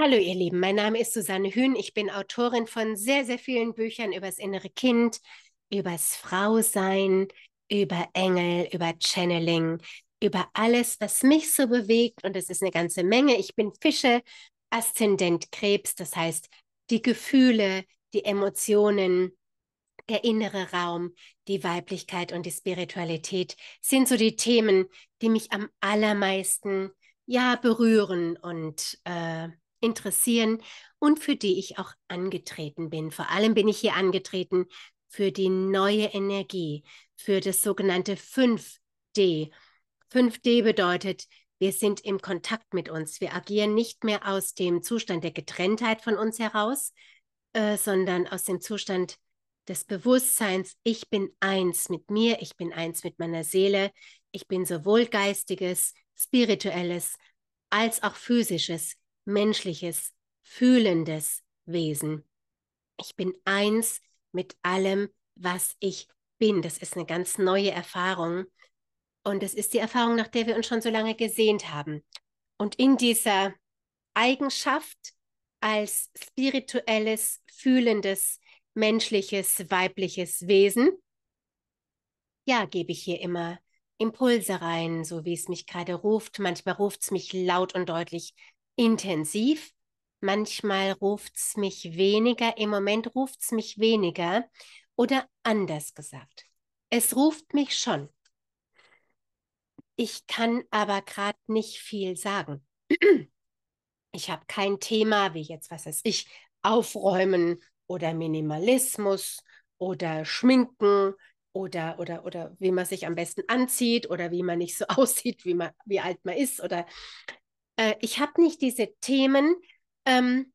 Hallo ihr Lieben, mein Name ist Susanne Hühn. Ich bin Autorin von sehr, sehr vielen Büchern über das innere Kind, über das Frausein, über Engel, über Channeling, über alles, was mich so bewegt. Und es ist eine ganze Menge. Ich bin Fische, Aszendent Krebs, das heißt die Gefühle, die Emotionen, der innere Raum, die Weiblichkeit und die Spiritualität sind so die Themen, die mich am allermeisten ja berühren und äh, interessieren und für die ich auch angetreten bin. Vor allem bin ich hier angetreten für die neue Energie, für das sogenannte 5D. 5D bedeutet, wir sind im Kontakt mit uns. Wir agieren nicht mehr aus dem Zustand der Getrenntheit von uns heraus, äh, sondern aus dem Zustand des Bewusstseins. Ich bin eins mit mir, ich bin eins mit meiner Seele. Ich bin sowohl geistiges, spirituelles als auch physisches menschliches, fühlendes Wesen. Ich bin eins mit allem, was ich bin. Das ist eine ganz neue Erfahrung. Und es ist die Erfahrung, nach der wir uns schon so lange gesehnt haben. Und in dieser Eigenschaft als spirituelles, fühlendes, menschliches, weibliches Wesen, ja, gebe ich hier immer Impulse rein, so wie es mich gerade ruft. Manchmal ruft es mich laut und deutlich intensiv. Manchmal ruft es mich weniger, im Moment ruft es mich weniger. Oder anders gesagt, es ruft mich schon. Ich kann aber gerade nicht viel sagen. Ich habe kein Thema, wie jetzt, was weiß ich, aufräumen oder Minimalismus oder Schminken oder, oder, oder wie man sich am besten anzieht oder wie man nicht so aussieht, wie, man, wie alt man ist oder äh, ich habe nicht diese Themen, ähm,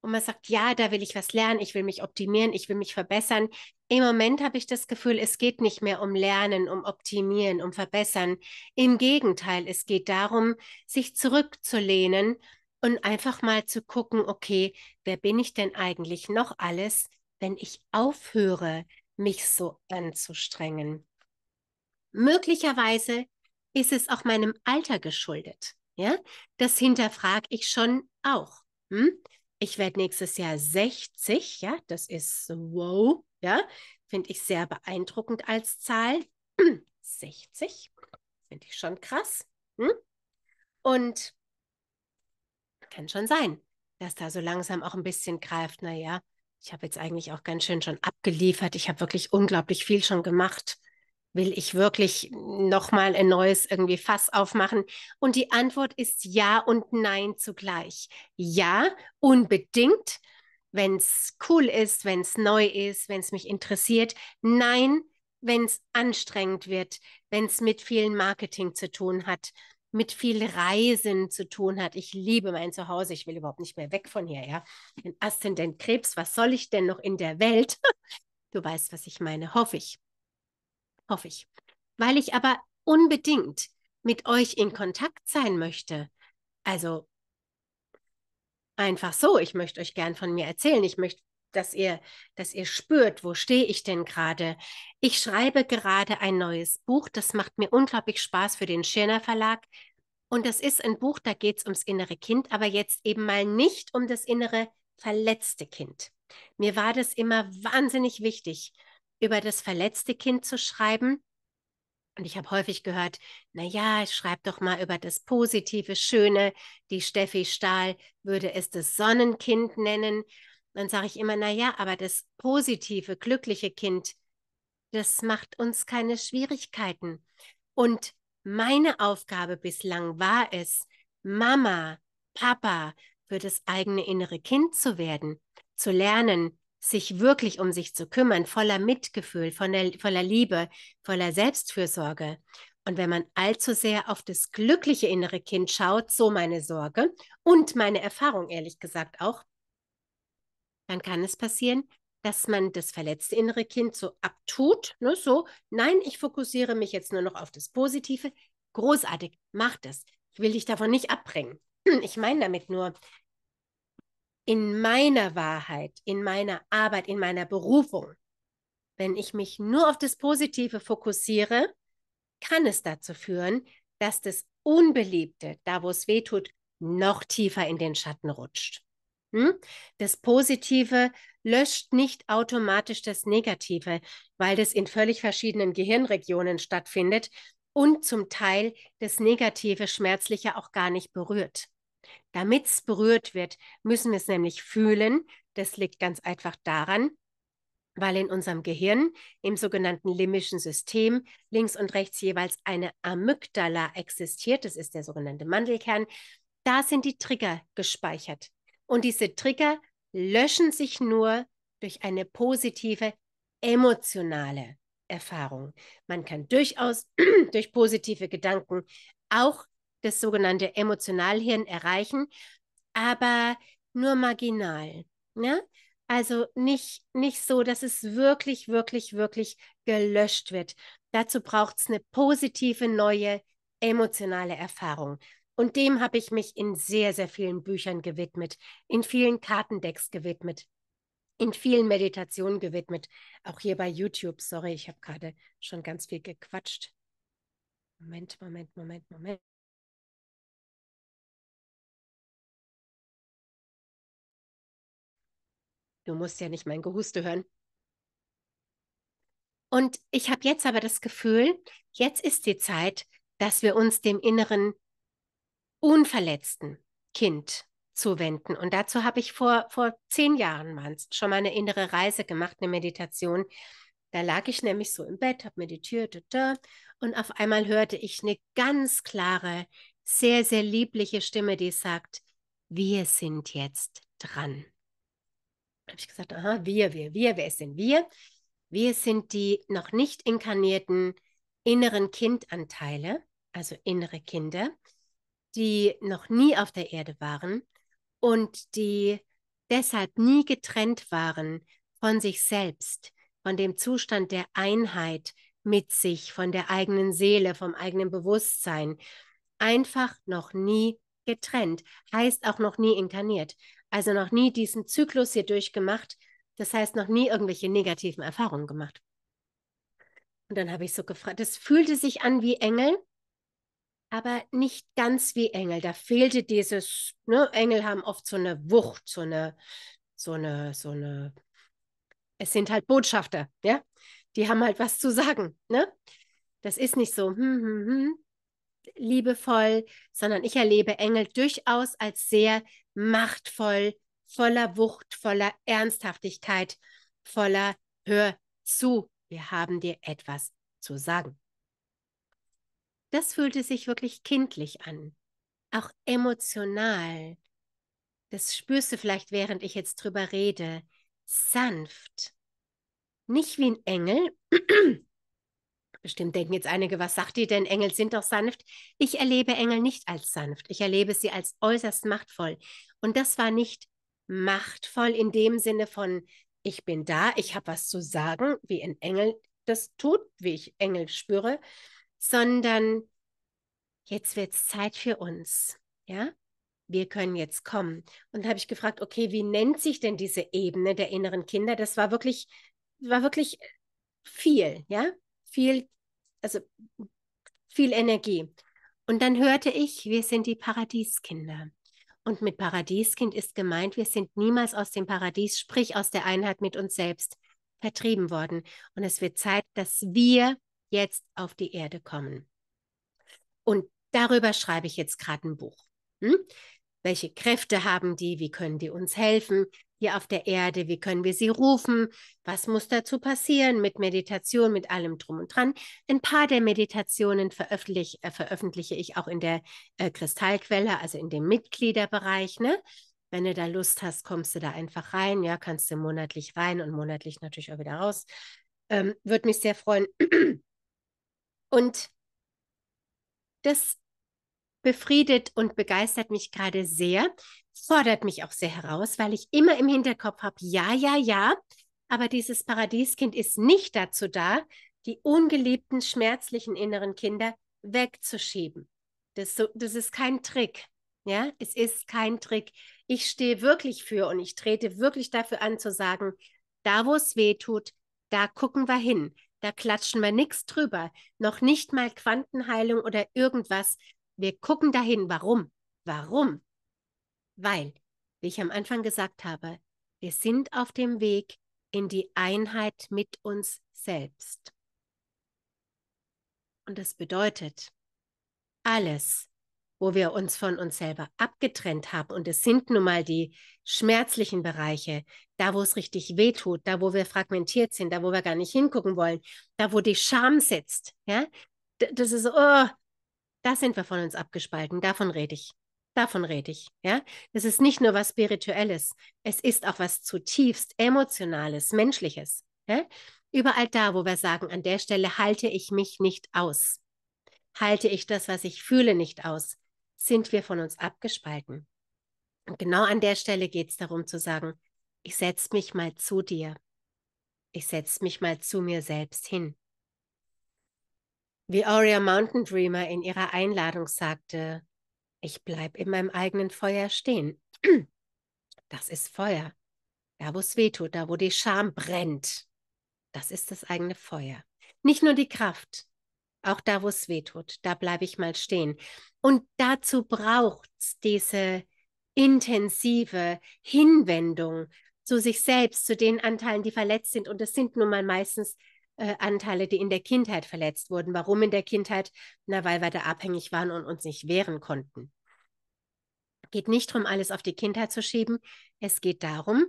und man sagt, ja, da will ich was lernen, ich will mich optimieren, ich will mich verbessern. Im Moment habe ich das Gefühl, es geht nicht mehr um Lernen, um Optimieren, um Verbessern. Im Gegenteil, es geht darum, sich zurückzulehnen und einfach mal zu gucken, okay, wer bin ich denn eigentlich noch alles, wenn ich aufhöre, mich so anzustrengen? Möglicherweise ist es auch meinem Alter geschuldet. Ja, das hinterfrage ich schon auch. Hm? Ich werde nächstes Jahr 60, ja, das ist wow, ja, finde ich sehr beeindruckend als Zahl. 60, finde ich schon krass. Hm? Und kann schon sein, dass da so langsam auch ein bisschen greift, naja, ich habe jetzt eigentlich auch ganz schön schon abgeliefert, ich habe wirklich unglaublich viel schon gemacht will ich wirklich nochmal ein neues irgendwie Fass aufmachen? Und die Antwort ist ja und nein zugleich. Ja, unbedingt, wenn es cool ist, wenn es neu ist, wenn es mich interessiert. Nein, wenn es anstrengend wird, wenn es mit viel Marketing zu tun hat, mit viel Reisen zu tun hat. Ich liebe mein Zuhause, ich will überhaupt nicht mehr weg von hier, ja. Ein Aszendent Krebs, was soll ich denn noch in der Welt? Du weißt, was ich meine, hoffe ich hoffe ich. Weil ich aber unbedingt mit euch in Kontakt sein möchte. Also einfach so, ich möchte euch gern von mir erzählen. Ich möchte, dass ihr, dass ihr spürt, wo stehe ich denn gerade. Ich schreibe gerade ein neues Buch, das macht mir unglaublich Spaß für den Schirner Verlag. Und das ist ein Buch, da geht es ums innere Kind, aber jetzt eben mal nicht um das innere verletzte Kind. Mir war das immer wahnsinnig wichtig, über das verletzte Kind zu schreiben. Und ich habe häufig gehört, naja, ja, schreib doch mal über das positive, schöne. Die Steffi Stahl würde es das Sonnenkind nennen. Dann sage ich immer, naja, aber das positive, glückliche Kind, das macht uns keine Schwierigkeiten. Und meine Aufgabe bislang war es, Mama, Papa für das eigene innere Kind zu werden, zu lernen, sich wirklich um sich zu kümmern, voller Mitgefühl, voller, voller Liebe, voller Selbstfürsorge. Und wenn man allzu sehr auf das glückliche innere Kind schaut, so meine Sorge und meine Erfahrung ehrlich gesagt auch, dann kann es passieren, dass man das verletzte innere Kind so abtut, nur ne, so, nein, ich fokussiere mich jetzt nur noch auf das Positive. Großartig, mach das. Ich will dich davon nicht abbringen. Ich meine damit nur, in meiner Wahrheit, in meiner Arbeit, in meiner Berufung. Wenn ich mich nur auf das Positive fokussiere, kann es dazu führen, dass das Unbeliebte, da wo es weh tut, noch tiefer in den Schatten rutscht. Hm? Das Positive löscht nicht automatisch das Negative, weil das in völlig verschiedenen Gehirnregionen stattfindet und zum Teil das Negative schmerzlicher auch gar nicht berührt. Damit es berührt wird, müssen wir es nämlich fühlen. Das liegt ganz einfach daran, weil in unserem Gehirn, im sogenannten limbischen System, links und rechts jeweils eine Amygdala existiert. Das ist der sogenannte Mandelkern. Da sind die Trigger gespeichert. Und diese Trigger löschen sich nur durch eine positive emotionale Erfahrung. Man kann durchaus durch positive Gedanken auch das sogenannte Emotionalhirn erreichen, aber nur marginal. Ne? Also nicht, nicht so, dass es wirklich, wirklich, wirklich gelöscht wird. Dazu braucht es eine positive, neue, emotionale Erfahrung. Und dem habe ich mich in sehr, sehr vielen Büchern gewidmet, in vielen Kartendecks gewidmet, in vielen Meditationen gewidmet, auch hier bei YouTube. Sorry, ich habe gerade schon ganz viel gequatscht. Moment, Moment, Moment, Moment. Du musst ja nicht mein Gehuste hören. Und ich habe jetzt aber das Gefühl, jetzt ist die Zeit, dass wir uns dem inneren unverletzten Kind zuwenden. Und dazu habe ich vor, vor zehn Jahren schon mal eine innere Reise gemacht, eine Meditation. Da lag ich nämlich so im Bett, habe meditiert und auf einmal hörte ich eine ganz klare, sehr, sehr liebliche Stimme, die sagt, wir sind jetzt dran habe ich gesagt, aha, wir, wir, wir, wer sind wir? Wir sind die noch nicht inkarnierten inneren Kindanteile, also innere Kinder, die noch nie auf der Erde waren und die deshalb nie getrennt waren von sich selbst, von dem Zustand der Einheit mit sich, von der eigenen Seele, vom eigenen Bewusstsein. Einfach noch nie getrennt, heißt auch noch nie inkarniert. Also noch nie diesen Zyklus hier durchgemacht. Das heißt, noch nie irgendwelche negativen Erfahrungen gemacht. Und dann habe ich so gefragt, das fühlte sich an wie Engel, aber nicht ganz wie Engel. Da fehlte dieses, ne, Engel haben oft so eine Wucht, so eine, so eine, so eine, es sind halt Botschafter, ja. Die haben halt was zu sagen, ne? Das ist nicht so, hm, hm, hm, liebevoll, sondern ich erlebe Engel durchaus als sehr machtvoll, voller Wucht, voller Ernsthaftigkeit, voller Hör zu, wir haben dir etwas zu sagen. Das fühlte sich wirklich kindlich an, auch emotional. Das spürst du vielleicht, während ich jetzt drüber rede. Sanft. Nicht wie ein Engel. Bestimmt denken jetzt einige, was sagt ihr denn? Engel sind doch sanft. Ich erlebe Engel nicht als sanft. Ich erlebe sie als äußerst machtvoll. Und das war nicht machtvoll in dem Sinne von, ich bin da, ich habe was zu sagen, wie ein Engel das tut, wie ich Engel spüre, sondern jetzt wird es Zeit für uns. Ja, wir können jetzt kommen. Und habe ich gefragt, okay, wie nennt sich denn diese Ebene der inneren Kinder? Das war wirklich, war wirklich viel, ja, viel, also viel Energie. Und dann hörte ich, wir sind die Paradieskinder. Und mit Paradieskind ist gemeint, wir sind niemals aus dem Paradies, sprich aus der Einheit mit uns selbst, vertrieben worden. Und es wird Zeit, dass wir jetzt auf die Erde kommen. Und darüber schreibe ich jetzt gerade ein Buch. Hm? welche Kräfte haben die, wie können die uns helfen hier auf der Erde, wie können wir sie rufen, was muss dazu passieren mit Meditation, mit allem drum und dran. Ein paar der Meditationen veröffentlich, äh, veröffentliche ich auch in der äh, Kristallquelle, also in dem Mitgliederbereich. Ne? Wenn du da Lust hast, kommst du da einfach rein, ja, kannst du monatlich rein und monatlich natürlich auch wieder raus. Ähm, Würde mich sehr freuen. Und das befriedet und begeistert mich gerade sehr, fordert mich auch sehr heraus, weil ich immer im Hinterkopf habe, ja, ja, ja, aber dieses Paradieskind ist nicht dazu da, die ungeliebten, schmerzlichen inneren Kinder wegzuschieben. Das, so, das ist kein Trick. Ja, es ist kein Trick. Ich stehe wirklich für und ich trete wirklich dafür an, zu sagen, da wo es weh tut, da gucken wir hin. Da klatschen wir nichts drüber. Noch nicht mal Quantenheilung oder irgendwas, wir gucken dahin. Warum? Warum? Weil, wie ich am Anfang gesagt habe, wir sind auf dem Weg in die Einheit mit uns selbst. Und das bedeutet, alles, wo wir uns von uns selber abgetrennt haben, und es sind nun mal die schmerzlichen Bereiche, da wo es richtig weh tut, da wo wir fragmentiert sind, da wo wir gar nicht hingucken wollen, da wo die Scham sitzt, ja, das ist, oh, da sind wir von uns abgespalten, davon rede ich. Davon rede ich, ja. Das ist nicht nur was Spirituelles, es ist auch was zutiefst Emotionales, Menschliches. Ja? Überall da, wo wir sagen, an der Stelle halte ich mich nicht aus, halte ich das, was ich fühle, nicht aus, sind wir von uns abgespalten. Und genau an der Stelle geht es darum zu sagen, ich setze mich mal zu dir. Ich setze mich mal zu mir selbst hin. Wie Aurea Mountain Dreamer in ihrer Einladung sagte, ich bleibe in meinem eigenen Feuer stehen. Das ist Feuer. Da, wo es weh tut, da, wo die Scham brennt. Das ist das eigene Feuer. Nicht nur die Kraft, auch da, wo es weh tut, da bleibe ich mal stehen. Und dazu braucht es diese intensive Hinwendung zu sich selbst, zu den Anteilen, die verletzt sind. Und das sind nun mal meistens äh, Anteile, die in der Kindheit verletzt wurden. Warum in der Kindheit? Na, weil wir da abhängig waren und uns nicht wehren konnten. Geht nicht darum, alles auf die Kindheit zu schieben. Es geht darum,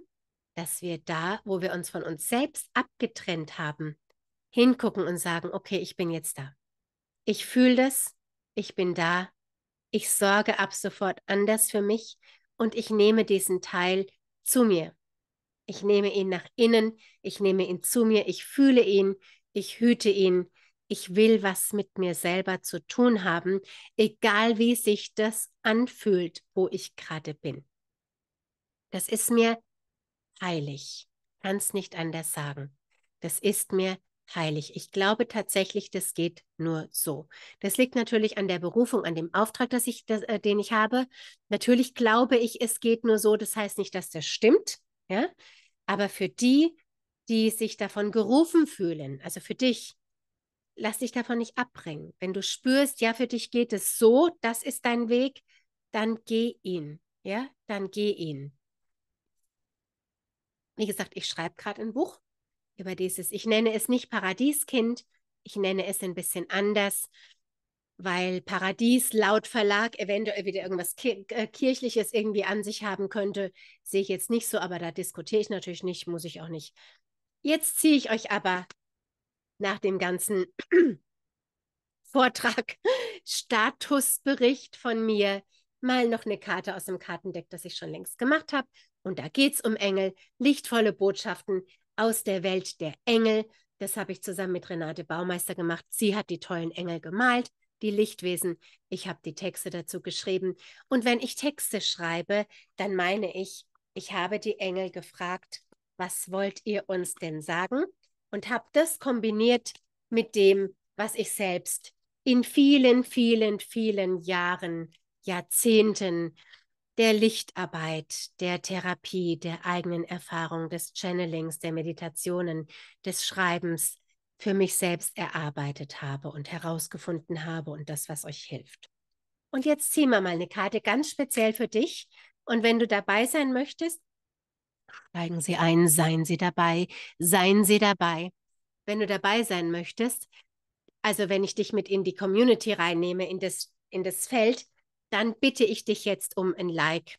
dass wir da, wo wir uns von uns selbst abgetrennt haben, hingucken und sagen, okay, ich bin jetzt da. Ich fühle das, ich bin da, ich sorge ab sofort anders für mich und ich nehme diesen Teil zu mir. Ich nehme ihn nach innen, ich nehme ihn zu mir, ich fühle ihn, ich hüte ihn. Ich will was mit mir selber zu tun haben, egal wie sich das anfühlt, wo ich gerade bin. Das ist mir heilig. Kann es nicht anders sagen. Das ist mir heilig. Ich glaube tatsächlich, das geht nur so. Das liegt natürlich an der Berufung, an dem Auftrag, dass ich, das, äh, den ich habe. Natürlich glaube ich, es geht nur so. Das heißt nicht, dass das stimmt. Ja? Aber für die, die sich davon gerufen fühlen, also für dich, lass dich davon nicht abbringen. Wenn du spürst, ja, für dich geht es so, das ist dein Weg, dann geh ihn. Ja, dann geh ihn. Wie gesagt, ich schreibe gerade ein Buch über dieses. Ich nenne es nicht Paradieskind, ich nenne es ein bisschen anders weil Paradies laut Verlag eventuell wieder irgendwas äh, Kirchliches irgendwie an sich haben könnte. Sehe ich jetzt nicht so, aber da diskutiere ich natürlich nicht, muss ich auch nicht. Jetzt ziehe ich euch aber nach dem ganzen Vortrag, Statusbericht von mir, mal noch eine Karte aus dem Kartendeck, das ich schon längst gemacht habe. Und da geht es um Engel, lichtvolle Botschaften aus der Welt der Engel. Das habe ich zusammen mit Renate Baumeister gemacht. Sie hat die tollen Engel gemalt die Lichtwesen. Ich habe die Texte dazu geschrieben. Und wenn ich Texte schreibe, dann meine ich, ich habe die Engel gefragt, was wollt ihr uns denn sagen? Und habe das kombiniert mit dem, was ich selbst in vielen, vielen, vielen Jahren, Jahrzehnten der Lichtarbeit, der Therapie, der eigenen Erfahrung, des Channelings, der Meditationen, des Schreibens, für mich selbst erarbeitet habe und herausgefunden habe und das, was euch hilft. Und jetzt ziehen wir mal eine Karte ganz speziell für dich. Und wenn du dabei sein möchtest, steigen Sie ein, seien Sie dabei, seien Sie dabei. Wenn du dabei sein möchtest, also wenn ich dich mit in die Community reinnehme, in das, in das Feld, dann bitte ich dich jetzt um ein Like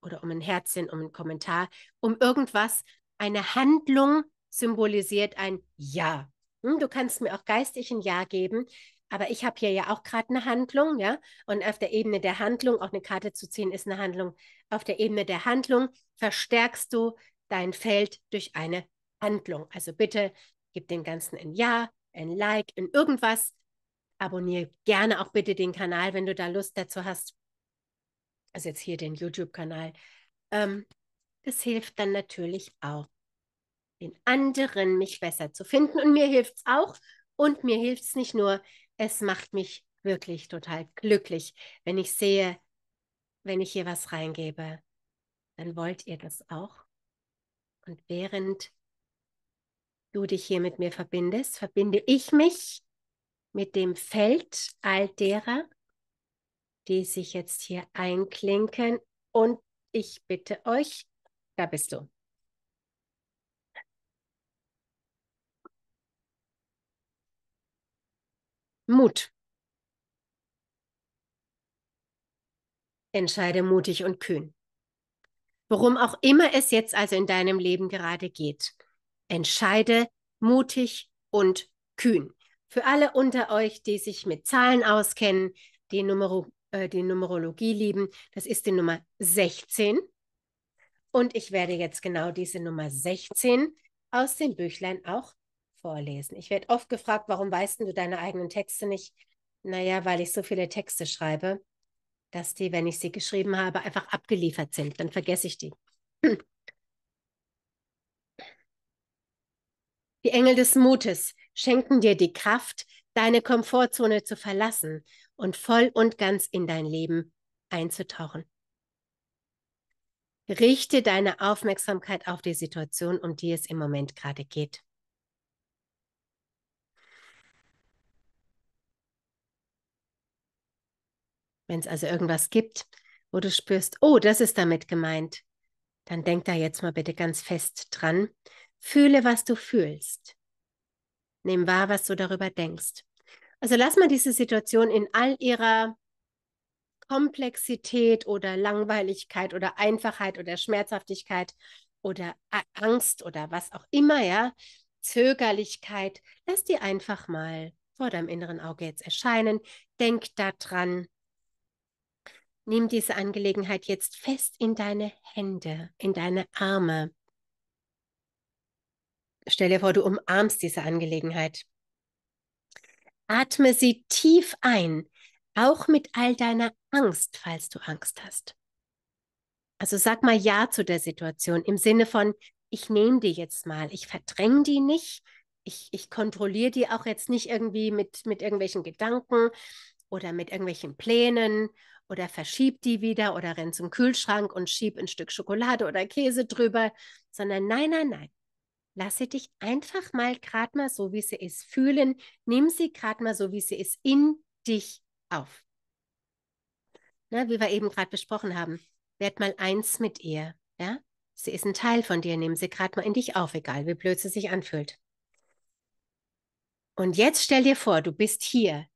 oder um ein Herzchen, um einen Kommentar, um irgendwas, eine Handlung, symbolisiert ein Ja. Hm, du kannst mir auch geistig ein Ja geben, aber ich habe hier ja auch gerade eine Handlung, ja. Und auf der Ebene der Handlung, auch eine Karte zu ziehen, ist eine Handlung. Auf der Ebene der Handlung verstärkst du dein Feld durch eine Handlung. Also bitte gib dem Ganzen ein Ja, ein Like, ein irgendwas. Abonniere gerne auch bitte den Kanal, wenn du da Lust dazu hast. Also jetzt hier den YouTube-Kanal. Ähm, das hilft dann natürlich auch den anderen, mich besser zu finden. Und mir hilft es auch. Und mir hilft es nicht nur, es macht mich wirklich total glücklich, wenn ich sehe, wenn ich hier was reingebe, dann wollt ihr das auch. Und während du dich hier mit mir verbindest, verbinde ich mich mit dem Feld all derer, die sich jetzt hier einklinken. Und ich bitte euch, da bist du. Mut. Entscheide mutig und kühn. Worum auch immer es jetzt also in deinem Leben gerade geht, entscheide mutig und kühn. Für alle unter euch, die sich mit Zahlen auskennen, die, Numero, äh, die Numerologie lieben, das ist die Nummer 16. Und ich werde jetzt genau diese Nummer 16 aus dem Büchlein auch vorlesen. Ich werde oft gefragt, warum weißt du deine eigenen Texte nicht? Naja, weil ich so viele Texte schreibe, dass die, wenn ich sie geschrieben habe, einfach abgeliefert sind. Dann vergesse ich die. Die Engel des Mutes schenken dir die Kraft, deine Komfortzone zu verlassen und voll und ganz in dein Leben einzutauchen. Richte deine Aufmerksamkeit auf die Situation, um die es im Moment gerade geht. Wenn es also irgendwas gibt, wo du spürst, oh, das ist damit gemeint, dann denk da jetzt mal bitte ganz fest dran. Fühle, was du fühlst. Nimm wahr, was du darüber denkst. Also lass mal diese Situation in all ihrer Komplexität oder Langweiligkeit oder Einfachheit oder Schmerzhaftigkeit oder Angst oder was auch immer, ja, Zögerlichkeit, lass die einfach mal vor deinem inneren Auge jetzt erscheinen. Denk da dran Nimm diese Angelegenheit jetzt fest in deine Hände, in deine Arme. Stell dir vor, du umarmst diese Angelegenheit. Atme sie tief ein, auch mit all deiner Angst, falls du Angst hast. Also sag mal Ja zu der Situation im Sinne von, ich nehme die jetzt mal, ich verdränge die nicht, ich, ich kontrolliere die auch jetzt nicht irgendwie mit, mit irgendwelchen Gedanken oder mit irgendwelchen Plänen oder verschieb die wieder oder rennt zum Kühlschrank und schieb ein Stück Schokolade oder Käse drüber, sondern nein, nein, nein. Lasse dich einfach mal gerade mal so, wie sie ist, fühlen. Nimm sie gerade mal so, wie sie ist, in dich auf. Na, wie wir eben gerade besprochen haben, werd mal eins mit ihr. Ja? Sie ist ein Teil von dir, nimm sie gerade mal in dich auf, egal wie blöd sie sich anfühlt. Und jetzt stell dir vor, du bist hier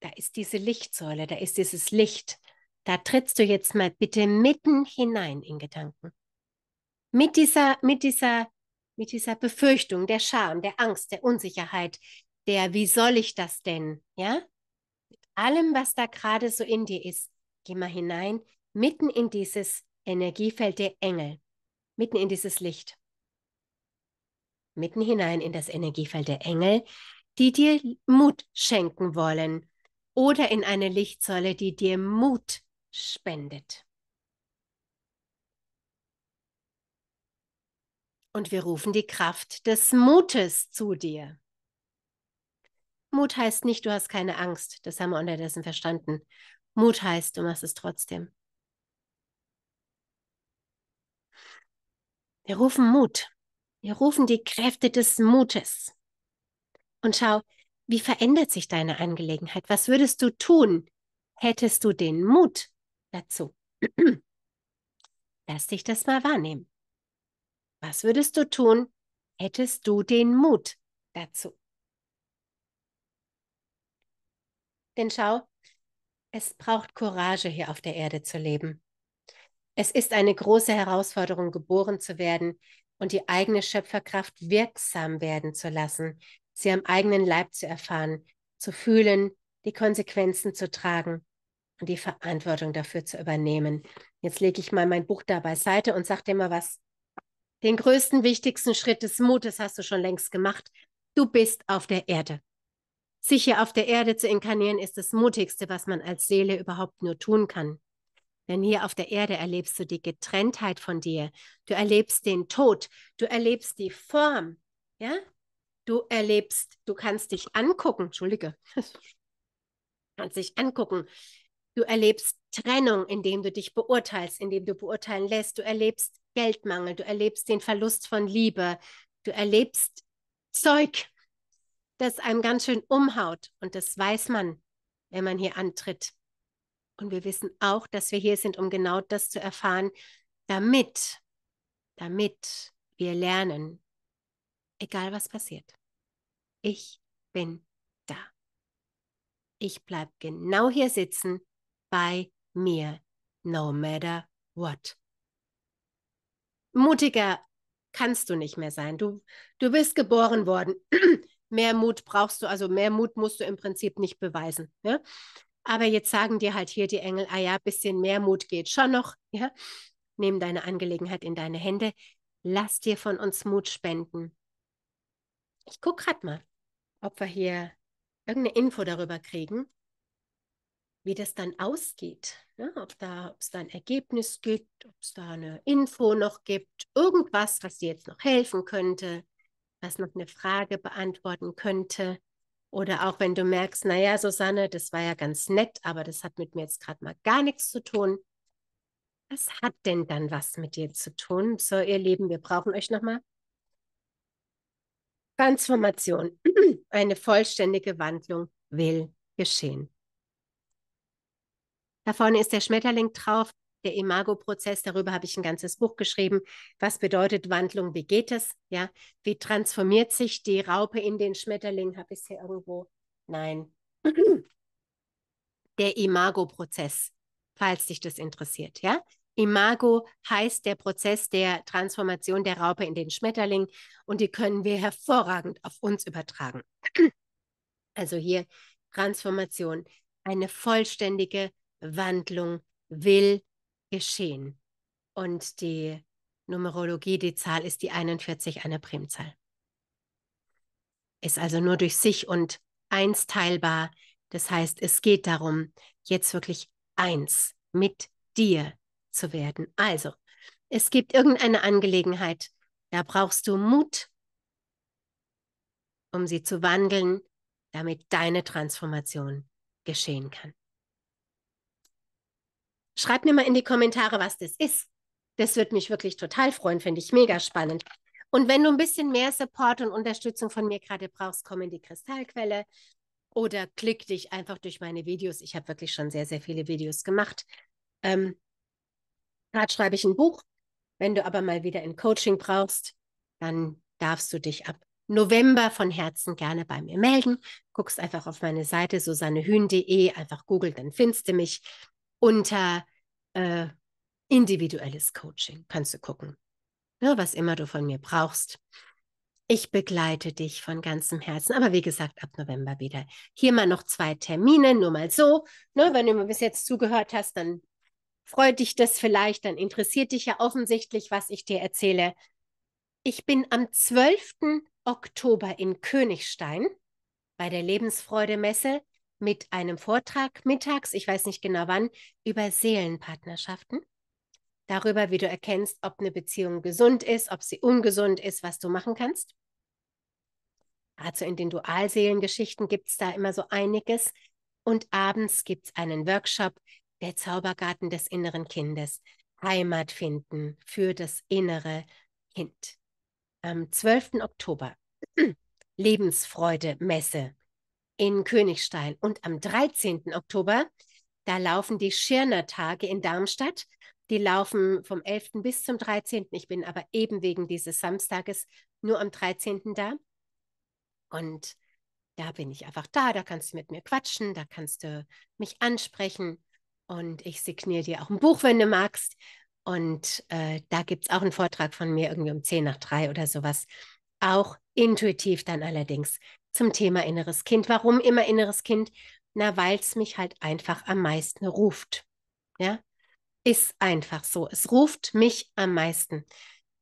da ist diese Lichtsäule, da ist dieses Licht. Da trittst du jetzt mal bitte mitten hinein in Gedanken. Mit dieser, mit dieser, mit dieser Befürchtung, der Scham, der Angst, der Unsicherheit, der wie soll ich das denn? Ja? Mit allem, was da gerade so in dir ist, geh mal hinein, mitten in dieses Energiefeld der Engel, mitten in dieses Licht. Mitten hinein in das Energiefeld der Engel, die dir Mut schenken wollen, oder in eine Lichtsäule, die dir Mut spendet. Und wir rufen die Kraft des Mutes zu dir. Mut heißt nicht, du hast keine Angst, das haben wir unterdessen verstanden. Mut heißt, du machst es trotzdem. Wir rufen Mut. Wir rufen die Kräfte des Mutes. Und schau, wie verändert sich deine Angelegenheit? Was würdest du tun? Hättest du den Mut dazu? Lass dich das mal wahrnehmen. Was würdest du tun? Hättest du den Mut dazu? Denn schau, es braucht Courage, hier auf der Erde zu leben. Es ist eine große Herausforderung, geboren zu werden und die eigene Schöpferkraft wirksam werden zu lassen sie am eigenen Leib zu erfahren, zu fühlen, die Konsequenzen zu tragen und die Verantwortung dafür zu übernehmen. Jetzt lege ich mal mein Buch da beiseite und sage dir mal was. Den größten, wichtigsten Schritt des Mutes hast du schon längst gemacht. Du bist auf der Erde. Sich hier auf der Erde zu inkarnieren, ist das Mutigste, was man als Seele überhaupt nur tun kann. Denn hier auf der Erde erlebst du die Getrenntheit von dir. Du erlebst den Tod. Du erlebst die Form. Ja? Du erlebst, du kannst dich angucken, Entschuldige, kannst dich angucken. Du erlebst Trennung, indem du dich beurteilst, indem du beurteilen lässt. Du erlebst Geldmangel, du erlebst den Verlust von Liebe, du erlebst Zeug, das einem ganz schön umhaut. Und das weiß man, wenn man hier antritt. Und wir wissen auch, dass wir hier sind, um genau das zu erfahren, damit, damit wir lernen, egal was passiert ich bin da. Ich bleibe genau hier sitzen bei mir, no matter what. Mutiger kannst du nicht mehr sein. Du, du bist geboren worden. mehr Mut brauchst du, also mehr Mut musst du im Prinzip nicht beweisen. Ja? Ne? Aber jetzt sagen dir halt hier die Engel, ah ja, bisschen mehr Mut geht schon noch. Ja? Nimm deine Angelegenheit in deine Hände. Lass dir von uns Mut spenden. Ich gucke gerade mal, ob wir hier irgendeine Info darüber kriegen, wie das dann ausgeht. Ne? Ob da, es da ein Ergebnis gibt, ob es da eine Info noch gibt, irgendwas, was dir jetzt noch helfen könnte, was noch eine Frage beantworten könnte. Oder auch wenn du merkst, naja, Susanne, das war ja ganz nett, aber das hat mit mir jetzt gerade mal gar nichts zu tun. Was hat denn dann was mit dir zu tun? So, ihr Lieben, wir brauchen euch nochmal Transformation, eine vollständige Wandlung will geschehen. Da vorne ist der Schmetterling drauf, der Imago-Prozess, darüber habe ich ein ganzes Buch geschrieben. Was bedeutet Wandlung? Wie geht es? Ja, wie transformiert sich die Raupe in den Schmetterling? Habe ich es hier irgendwo? Nein. Der Imago-Prozess, falls dich das interessiert, ja? Imago heißt der Prozess der Transformation der Raupe in den Schmetterling und die können wir hervorragend auf uns übertragen. Also hier Transformation, eine vollständige Wandlung will geschehen. Und die Numerologie, die Zahl ist die 41, eine Primzahl. Ist also nur durch sich und eins teilbar. Das heißt, es geht darum, jetzt wirklich eins mit dir zu werden. Also, es gibt irgendeine Angelegenheit, da brauchst du Mut, um sie zu wandeln, damit deine Transformation geschehen kann. Schreib mir mal in die Kommentare, was das ist. Das würde mich wirklich total freuen, finde ich mega spannend. Und wenn du ein bisschen mehr Support und Unterstützung von mir gerade brauchst, komm in die Kristallquelle oder klick dich einfach durch meine Videos. Ich habe wirklich schon sehr, sehr viele Videos gemacht. Ähm, Gerade schreibe ich ein Buch. Wenn du aber mal wieder ein Coaching brauchst, dann darfst du dich ab November von Herzen gerne bei mir melden. Guckst einfach auf meine Seite susannehühn.de, einfach googelt, dann findest du mich unter äh, individuelles Coaching. Kannst du gucken, ne, was immer du von mir brauchst. Ich begleite dich von ganzem Herzen, aber wie gesagt, ab November wieder. Hier mal noch zwei Termine, nur mal so. Ne, wenn du mir bis jetzt zugehört hast, dann freut dich das vielleicht, dann interessiert dich ja offensichtlich, was ich dir erzähle. Ich bin am 12. Oktober in Königstein bei der Lebensfreude-Messe mit einem Vortrag mittags, ich weiß nicht genau wann, über Seelenpartnerschaften. Darüber, wie du erkennst, ob eine Beziehung gesund ist, ob sie ungesund ist, was du machen kannst. Also in den Dualseelengeschichten gibt es da immer so einiges. Und abends gibt es einen Workshop der Zaubergarten des inneren Kindes, Heimat finden für das innere Kind. Am 12. Oktober Lebensfreude Messe in Königstein und am 13. Oktober, da laufen die Schirner Tage in Darmstadt. Die laufen vom 11. bis zum 13. Ich bin aber eben wegen dieses Samstages nur am 13. da. Und da bin ich einfach da, da kannst du mit mir quatschen, da kannst du mich ansprechen und ich signiere dir auch ein Buch, wenn du magst. Und äh, da gibt es auch einen Vortrag von mir irgendwie um 10 nach 3 oder sowas. Auch intuitiv dann allerdings zum Thema inneres Kind. Warum immer inneres Kind? Na, weil es mich halt einfach am meisten ruft. Ja, ist einfach so. Es ruft mich am meisten,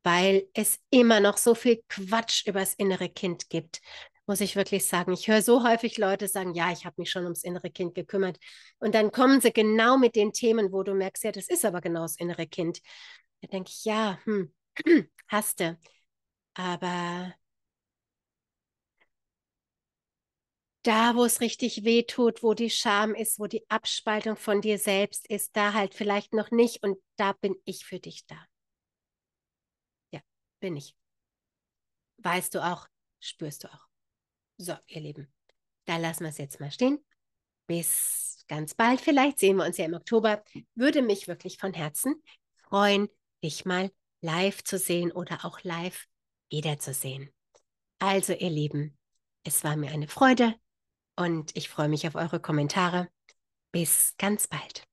weil es immer noch so viel Quatsch über das innere Kind gibt, muss ich wirklich sagen. Ich höre so häufig Leute sagen, ja, ich habe mich schon ums innere Kind gekümmert. Und dann kommen sie genau mit den Themen, wo du merkst, ja, das ist aber genau das innere Kind. Da denke ich, ja, hm, hast du. Aber da, wo es richtig weh tut, wo die Scham ist, wo die Abspaltung von dir selbst ist, da halt vielleicht noch nicht. Und da bin ich für dich da. Ja, bin ich. Weißt du auch, spürst du auch. So, ihr Lieben, da lassen wir es jetzt mal stehen. Bis ganz bald. Vielleicht sehen wir uns ja im Oktober. Würde mich wirklich von Herzen freuen, dich mal live zu sehen oder auch live wiederzusehen. Also, ihr Lieben, es war mir eine Freude und ich freue mich auf eure Kommentare. Bis ganz bald.